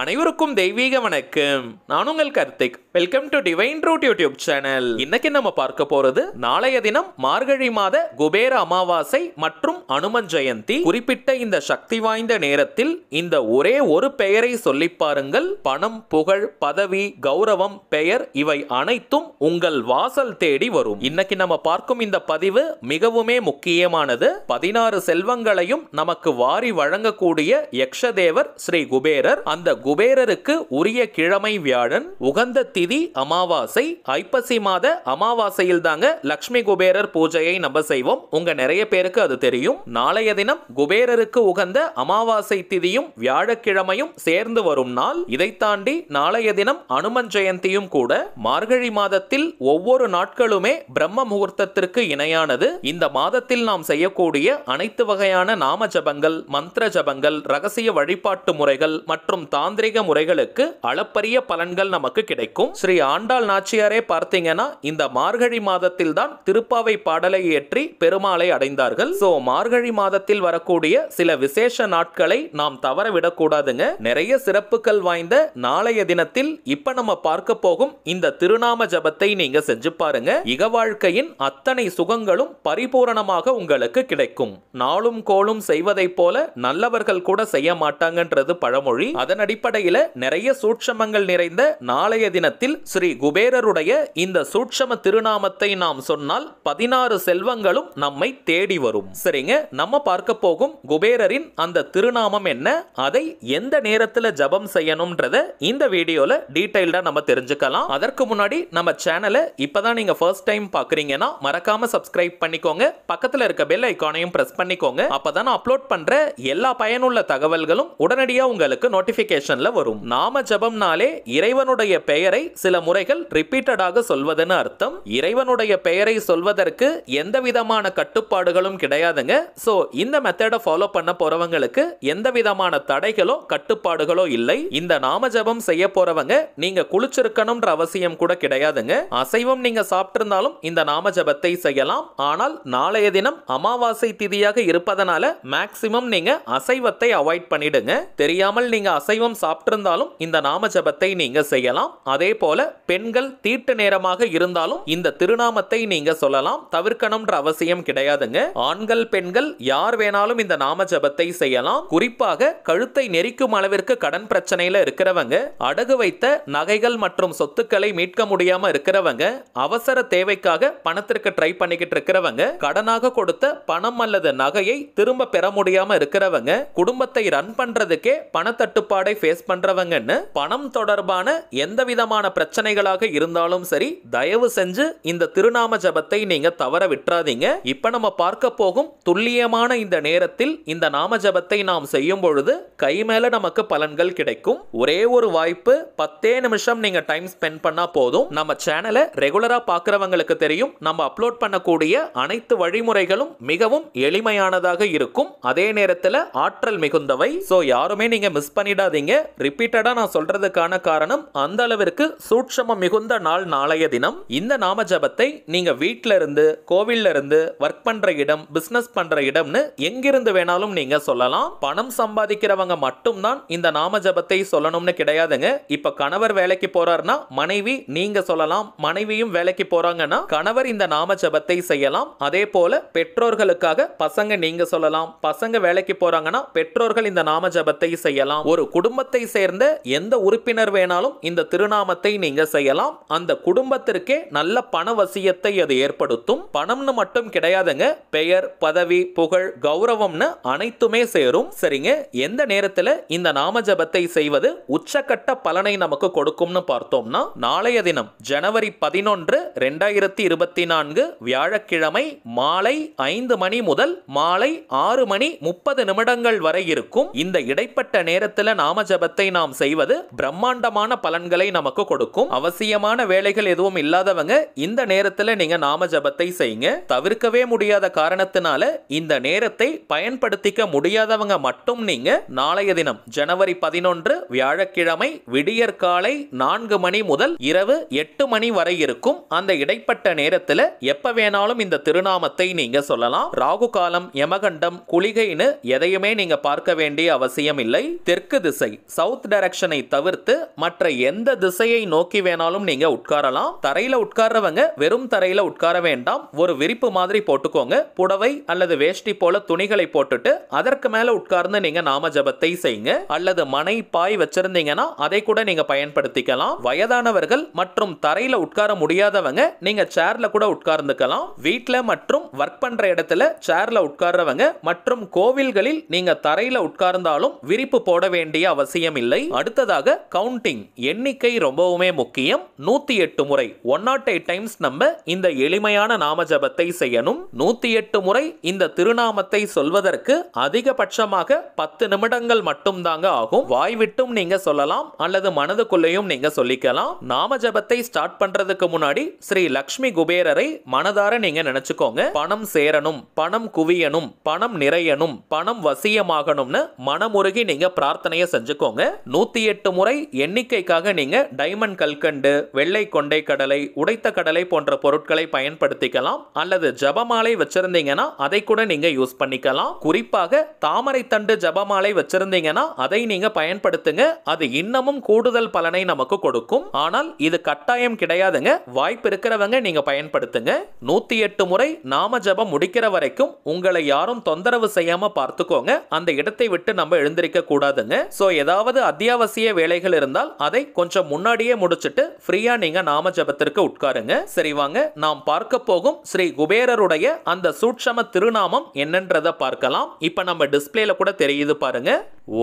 அனைவருக்கும் தெய்வீக வணக்கம் நான் உங்கள் Karthik welcome to divine root YouTube channel இன்னைக்கு நம்ம பார்க்க போறது நாளைய தினம் மார்கழி மாத குபேர அமாவாசை மற்றும் அனுமன் ஜெயந்தி குறிப்பிட்ட இந்த சக்தி வாய்ந்த நேரத்தில் இந்த ஒரே ஒரு பெயரை சொல்லி பாருங்கள் பணம் புகழ் பதவி கௌரவம் பெயர் இவை அனைத்தும் உங்கள் வாசல் தேடி வரும் இன்னைக்கு நம்ம பார்க்கும் இந்த பதிவு மிகவுமே முக்கியமானது பதினாறு செல்வங்களையும் நமக்கு வாரி வழங்கக்கூடிய யக்ஷதேவர் ஸ்ரீ குபேரர் அந்த குபேரருக்கு உரிய கிழமை வியாழன் உகந்த திதி அமாவாசை ஐப்பசி மாத அமாவாசையில் தாங்க லக்ஷ்மி குபேரர் பூஜையை நம்ம செய்வோம் உங்க நிறைய பேருக்கு அது தெரியும் நாளைய தினம் குபேரருக்கு உகந்த அமாவாசை திதியும் வியாழக்கிழமையும் சேர்ந்து வரும் நாள் இதை தாண்டி நாளைய தினம் அனுமன் ஜெயந்தியும் கூட மார்கழி மாதத்தில் ஒவ்வொரு நாட்களுமே பிரம்ம முகூர்த்தத்திற்கு இணையானது இந்த மாதத்தில் நாம் செய்யக்கூடிய அனைத்து வகையான நாம ஜபங்கள் மந்திர ஜபங்கள் ரகசிய வழிபாட்டு முறைகள் மற்றும் தாந்த தாந்திரிக முறைகளுக்கு அளப்பரிய பலன்கள் நமக்கு கிடைக்கும் ஸ்ரீ ஆண்டாள் நாச்சியாரே பார்த்தீங்கன்னா இந்த மார்கழி மாதத்தில் தான் திருப்பாவை பாடலை ஏற்றி பெருமாளை அடைந்தார்கள் சோ மார்கழி மாதத்தில் வரக்கூடிய சில விசேஷ நாட்களை நாம் தவற விடக்கூடாதுங்க நிறைய சிறப்புகள் வாய்ந்த நாளைய தினத்தில் இப்ப நம்ம பார்க்க போகும் இந்த திருநாம ஜபத்தை நீங்க செஞ்சு பாருங்க இக வாழ்க்கையின் அத்தனை சுகங்களும் பரிபூரணமாக உங்களுக்கு கிடைக்கும் நாளும் கோளும் செய்வதைப் போல நல்லவர்கள் கூட செய்ய மாட்டாங்கன்றது பழமொழி அதன் அடிப்படை அடிப்படையில் நிறைய சூட்சமங்கள் நிறைந்த நாளைய தினத்தில் ஸ்ரீ குபேரருடைய இந்த சூட்சம திருநாமத்தை நாம் சொன்னால் பதினாறு செல்வங்களும் நம்மை தேடி வரும் சரிங்க நம்ம பார்க்க போகும் குபேரரின் அந்த திருநாமம் என்ன அதை எந்த நேரத்தில் ஜபம் செய்யணும்ன்றத இந்த வீடியோல டீடைல்டா நம்ம தெரிஞ்சுக்கலாம் அதற்கு முன்னாடி நம்ம சேனலை இப்பதான் நீங்க ஃபர்ஸ்ட் டைம் பாக்குறீங்கன்னா மறக்காம சப்ஸ்கிரைப் பண்ணிக்கோங்க பக்கத்துல இருக்க பெல் ஐக்கானையும் ப்ரெஸ் பண்ணிக்கோங்க அப்பதான் அப்லோட் பண்ற எல்லா பயனுள்ள தகவல்களும் உடனடியாக உங்களுக்கு நோட்டிஃபிகேஷன் டிரான்ஸ்லேஷன்ல வரும் நாம ஜபம்னாலே இறைவனுடைய பெயரை சில முறைகள் ரிப்பீட்டடாக சொல்வதுன்னு அர்த்தம் இறைவனுடைய பெயரை சொல்வதற்கு எந்த விதமான கட்டுப்பாடுகளும் கிடையாதுங்க ஸோ இந்த மெத்தடை ஃபாலோ பண்ண போறவங்களுக்கு எந்த விதமான தடைகளோ கட்டுப்பாடுகளோ இல்லை இந்த நாம ஜபம் செய்ய போறவங்க நீங்க குளிச்சிருக்கணும்ன்ற அவசியம் கூட கிடையாதுங்க அசைவம் நீங்க சாப்பிட்டிருந்தாலும் இந்த நாம ஜபத்தை செய்யலாம் ஆனால் நாளைய தினம் அமாவாசை திதியாக இருப்பதனால மேக்சிமம் நீங்க அசைவத்தை அவாய்ட் பண்ணிடுங்க தெரியாமல் நீங்க அசைவம் சாப்பிட்டிருந்தாலும் இந்த நாம ஜபத்தை நீங்க செய்யலாம் அதே போல பெண்கள் தீட்டு நேரமாக இருந்தாலும் இந்த திருநாமத்தை நீங்க சொல்லலாம் தவிர்க்கணும்ன்ற அவசியம் கிடையாதுங்க ஆண்கள் பெண்கள் யார் வேணாலும் இந்த நாம ஜபத்தை செய்யலாம் குறிப்பாக கழுத்தை நெரிக்கும் அளவிற்கு கடன் பிரச்சனையில இருக்கிறவங்க அடகு வைத்த நகைகள் மற்றும் சொத்துக்களை மீட்க முடியாம இருக்கிறவங்க அவசர தேவைக்காக பணத்திற்கு ட்ரை பண்ணிக்கிட்டு இருக்கிறவங்க கடனாக கொடுத்த பணம் அல்லது நகையை திரும்ப பெற முடியாம இருக்கிறவங்க குடும்பத்தை ரன் பண்றதுக்கே பணத்தட்டுப்பாடை ஃபேஸ் பண்ணுறவங்கன்னு பணம் தொடர்பான எந்த விதமான பிரச்சனைகளாக இருந்தாலும் சரி தயவு செஞ்சு இந்த திருநாம ஜபத்தை நீங்க தவற விட்டுறாதீங்க இப்ப நம்ம பார்க்க போகும் துல்லியமான இந்த நேரத்தில் இந்த நாம ஜபத்தை நாம் செய்யும் பொழுது கை மேல நமக்கு பலன்கள் கிடைக்கும் ஒரே ஒரு வாய்ப்பு பத்தே நிமிஷம் நீங்க டைம் ஸ்பெண்ட் பண்ணா போதும் நம்ம சேனலை ரெகுலரா பாக்குறவங்களுக்கு தெரியும் நம்ம அப்லோட் பண்ணக்கூடிய அனைத்து வழிமுறைகளும் மிகவும் எளிமையானதாக இருக்கும் அதே நேரத்தில் ஆற்றல் மிகுந்தவை ஸோ யாருமே நீங்க மிஸ் பண்ணிடாதீங்க இங்கே ரிப்பீட்டடாக நான் சொல்றதுக்கான காரணம் அந்த அளவிற்கு சூட்சம மிகுந்த நாள் நாளைய தினம் இந்த நாம ஜபத்தை நீங்க வீட்டில இருந்து கோவில்ல இருந்து ஒர்க் பண்ற இடம் பிசினஸ் பண்ற இடம்னு எங்கிருந்து வேணாலும் நீங்க சொல்லலாம் பணம் சம்பாதிக்கிறவங்க மட்டும்தான் இந்த நாம ஜபத்தை சொல்லணும்னு கிடையாதுங்க இப்ப கணவர் வேலைக்கு போறாருன்னா மனைவி நீங்க சொல்லலாம் மனைவியும் வேலைக்கு போறாங்கன்னா கணவர் இந்த நாம ஜபத்தை செய்யலாம் அதே போல பெற்றோர்களுக்காக பசங்க நீங்க சொல்லலாம் பசங்க வேலைக்கு போறாங்கன்னா பெற்றோர்கள் இந்த நாம ஜபத்தை செய்யலாம் ஒரு குடும்ப குடும்பத்தை சேர்ந்த எந்த உறுப்பினர் வேணாலும் இந்த திருநாமத்தை நீங்க செய்யலாம் அந்த குடும்பத்திற்கே நல்ல பண வசியத்தை அது ஏற்படுத்தும் பணம்னு மட்டும் கிடையாதுங்க பெயர் பதவி புகழ் கௌரவம்னு அனைத்துமே சேரும் சரிங்க எந்த நேரத்துல இந்த ஜபத்தை செய்வது உச்சக்கட்ட பலனை நமக்கு கொடுக்கும்னு பார்த்தோம்னா நாளைய தினம் ஜனவரி பதினொன்று ரெண்டாயிரத்தி இருபத்தி நான்கு வியாழக்கிழமை மாலை ஐந்து மணி முதல் மாலை ஆறு மணி முப்பது நிமிடங்கள் வரை இருக்கும் இந்த இடைப்பட்ட நேரத்தில் நாமஜப ஜபத்தை நாம் செய்வது பிரம்மாண்டமான பலன்களை நமக்கு கொடுக்கும் அவசியமான வேலைகள் எதுவும் இல்லாதவங்க இந்த நேரத்தில் நீங்க நாம ஜபத்தை செய்யுங்க தவிர்க்கவே முடியாத காரணத்தினால இந்த நேரத்தை பயன்படுத்திக்க முடியாதவங்க மட்டும் நீங்க நாளைய தினம் ஜனவரி பதினொன்று வியாழக்கிழமை விடியற் காலை நான்கு மணி முதல் இரவு எட்டு மணி வரை இருக்கும் அந்த இடைப்பட்ட நேரத்துல எப்ப வேணாலும் இந்த திருநாமத்தை நீங்க சொல்லலாம் ராகு காலம் யமகண்டம் குளிகைன்னு எதையுமே நீங்க பார்க்க வேண்டிய அவசியம் இல்லை தெற்கு திசை சவுத் டைரக்ஷனை தவிர்த்து மற்ற எந்த திசையை நோக்கி வேணாலும் நீங்க உட்காரலாம் தரையில உட்கார்றவங்க வெறும் தரையில உட்கார வேண்டாம் ஒரு விரிப்பு மாதிரி போட்டுக்கோங்க புடவை அல்லது வேஷ்டி போல துணிகளை போட்டுட்டு அதற்கு மேல உட்கார்ந்து நீங்க நாம ஜபத்தை செய்யுங்க அல்லது மனை பாய் வச்சிருந்தீங்கன்னா அதை கூட நீங்க பயன்படுத்திக்கலாம் வயதானவர்கள் மற்றும் தரையில உட்கார முடியாதவங்க நீங்க சேர்ல கூட உட்கார்ந்துக்கலாம் வீட்டுல மற்றும் ஒர்க் பண்ற இடத்துல சேர்ல உட்கார்றவங்க மற்றும் கோவில்களில் நீங்க தரையில உட்கார்ந்தாலும் விரிப்பு போட வேண்டிய அவசியம் அவசியமில்லை அடுத்ததாக கவுண்டிங் எண்ணிக்கை ரொம்பவுமே முக்கியம் நூத்தி எட்டு முறை ஒன் நாட் எயிட் டைம்ஸ் நம்ம இந்த எளிமையான நாம ஜபத்தை செய்யணும் நூத்தி எட்டு முறை இந்த திருநாமத்தை சொல்வதற்கு அதிகபட்சமாக பத்து நிமிடங்கள் மட்டும் தாங்க ஆகும் வாய்விட்டும் நீங்க சொல்லலாம் அல்லது மனதுக்குள்ளேயும் நீங்க சொல்லிக்கலாம் நாம ஜபத்தை ஸ்டார்ட் பண்றதுக்கு முன்னாடி ஸ்ரீ லக்ஷ்மி குபேரரை மனதார நீங்க நினைச்சுக்கோங்க பணம் சேரணும் பணம் குவியணும் பணம் நிறையணும் பணம் வசியமாகணும்னு மனமுருகி நீங்க பிரார்த்தனையை செஞ்சுக்கோங்க பார்த்துக்கோங்க நூற்றி எட்டு முறை எண்ணிக்கைக்காக நீங்கள் டைமண்ட் கல்கண்டு வெள்ளை கொண்டை கடலை உடைத்த கடலை போன்ற பொருட்களை பயன்படுத்திக்கலாம் அல்லது ஜபமாலை வச்சிருந்தீங்கன்னா அதை கூட நீங்கள் யூஸ் பண்ணிக்கலாம் குறிப்பாக தாமரை தண்டு ஜபமாலை வச்சிருந்தீங்கன்னா அதை நீங்கள் பயன்படுத்துங்க அது இன்னமும் கூடுதல் பலனை நமக்கு கொடுக்கும் ஆனால் இது கட்டாயம் கிடையாதுங்க வாய்ப்பு இருக்கிறவங்க நீங்கள் பயன்படுத்துங்க நூற்றி எட்டு முறை நாம ஜபம் முடிக்கிற வரைக்கும் உங்களை யாரும் தொந்தரவு செய்யாமல் பார்த்துக்கோங்க அந்த இடத்தை விட்டு நம்ம எழுந்திருக்க கூடாதுங்க ஸோ ஏதாவது அத்தியாவசிய வேலைகள் இருந்தால் அதை கொஞ்சம் முன்னாடியே முடிச்சுட்டு ஃப்ரீயாக நீங்கள் நாம ஜபத்திற்கு உட்காருங்க சரி வாங்க நாம் பார்க்க போகும் ஸ்ரீ குபேரருடைய அந்த சூட்சம திருநாமம் என்னன்றத பார்க்கலாம் இப்போ நம்ம டிஸ்பிளேல கூட தெரியுது பாருங்க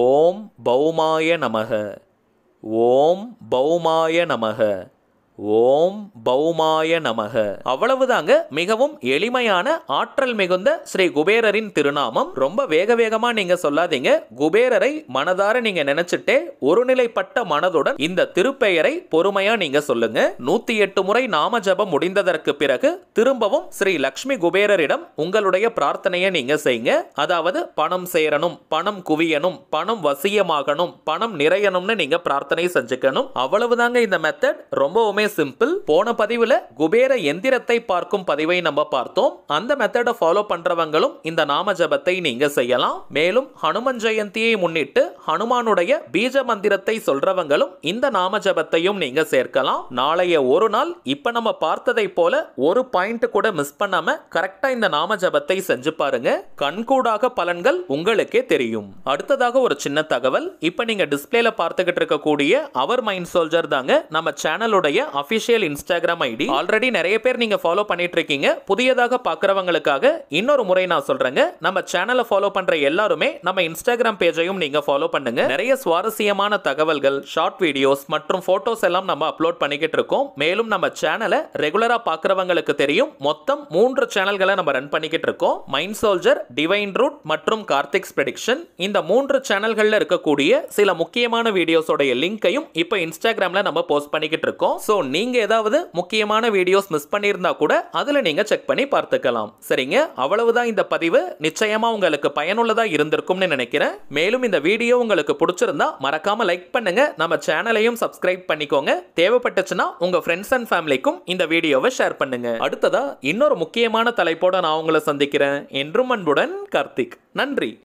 ஓம் பௌமாய நமக ஓம் பௌமாய நமக ஓம் பௌமாய நமக அவ்வளவுதாங்க மிகவும் எளிமையான ஆற்றல் மிகுந்த ஸ்ரீ குபேரரின் திருநாமம் ரொம்ப வேக வேகமா நீங்க சொல்லாதீங்க குபேரரை மனதார நீங்க நினைச்சிட்டே ஒருநிலைப்பட்ட மனதுடன் இந்த திருப்பெயரை பொறுமையா நீங்க சொல்லுங்க நூத்தி எட்டு முறை நாம ஜபம் முடிந்ததற்கு பிறகு திரும்பவும் ஸ்ரீ லக்ஷ்மி குபேரரிடம் உங்களுடைய பிரார்த்தனையை நீங்க செய்யுங்க அதாவது பணம் சேரணும் பணம் குவியணும் பணம் வசியமாகணும் பணம் நிறையணும்னு நீங்க பிரார்த்தனை செஞ்சுக்கணும் அவ்வளவுதாங்க இந்த மெத்தட் ரொம்பவுமே ரொம்பவுமே சிம்பிள் போன பதிவில் குபேர எந்திரத்தை பார்க்கும் பதிவை நம்ம பார்த்தோம் அந்த மெத்தடை ஃபாலோ பண்றவங்களும் இந்த நாம ஜபத்தை நீங்க செய்யலாம் மேலும் ஹனுமன் ஜெயந்தியை முன்னிட்டு ஹனுமானுடைய பீஜ மந்திரத்தை சொல்றவங்களும் இந்த நாம ஜபத்தையும் நீங்க சேர்க்கலாம் நாளைய ஒரு நாள் இப்ப நம்ம பார்த்ததை போல ஒரு பாயிண்ட் கூட மிஸ் பண்ணாம கரெக்டா இந்த நாம ஜபத்தை செஞ்சு பாருங்க கண்கூடாக பலன்கள் உங்களுக்கே தெரியும் அடுத்ததாக ஒரு சின்ன தகவல் இப்ப நீங்க டிஸ்பிளேல பார்த்துக்கிட்டு இருக்கக்கூடிய அவர் மைண்ட் சோல்ஜர் தாங்க நம்ம சேனலுடைய அஃபிஷியல் இன்ஸ்டாகிராம் ஐடி ஆல்ரெடி நிறைய பேர் நீங்க ஃபாலோ பண்ணிட்டு இருக்கீங்க புதியதாக பார்க்குறவங்களுக்காக இன்னொரு முறை நான் சொல்றேங்க நம்ம சேனலை ஃபாலோ பண்ற எல்லாருமே நம்ம இன்ஸ்டாகிராம் பேஜையும் நீங்க ஃபாலோ பண்ணுங்க நிறைய சுவாரஸ்யமான தகவல்கள் ஷார்ட் வீடியோஸ் மற்றும் போட்டோஸ் எல்லாம் நம்ம அப்லோட் பண்ணிக்கிட்டு இருக்கோம் மேலும் நம்ம சேனலை ரெகுலரா பார்க்குறவங்களுக்கு தெரியும் மொத்தம் மூன்று சேனல்களை நம்ம ரன் பண்ணிக்கிட்டு இருக்கோம் மைண்ட் சோல்ஜர் டிவைன் ரூட் மற்றும் கார்த்திக்ஸ் ப்ரெடிக்ஷன் இந்த மூன்று சேனல்களில் இருக்கக்கூடிய சில முக்கியமான வீடியோஸோடைய லிங்கையும் இப்போ இன்ஸ்டாகிராமில் நம்ம போஸ்ட் பண்ணிக்கிட்டு இருக்கோம் ஸோ நீங்கள் ஏதாவது முக்கியமான வீடியோஸ் மிஸ் பண்ணியிருந்தா கூட அதில் நீங்கள் செக் பண்ணி பார்த்துக்கலாம் சரிங்க அவ்வளவுதான் இந்த பதிவு நிச்சயமாக உங்களுக்கு பயனுள்ளதாக இருந்திருக்கும்னு நினைக்கிறேன் மேலும் இந்த வீடியோ உங்களுக்கு பிடிச்சிருந்தா மறக்காமல் லைக் பண்ணுங்க நம்ம சேனலையும் சப்ஸ்கிரைப் பண்ணிக்கோங்க தேவைப்பட்டுச்சுன்னா உங்கள் ஃப்ரெண்ட்ஸ் அண்ட் ஃபேமிலிக்கும் இந்த வீடியோவை ஷேர் பண்ணுங்க அடுத்ததாக இன்னொரு முக்கியமான தலைப்போட நான் உங்களை சந்திக்கிறேன் என்றும் அன்புடன் கார்த்திக் நன்றி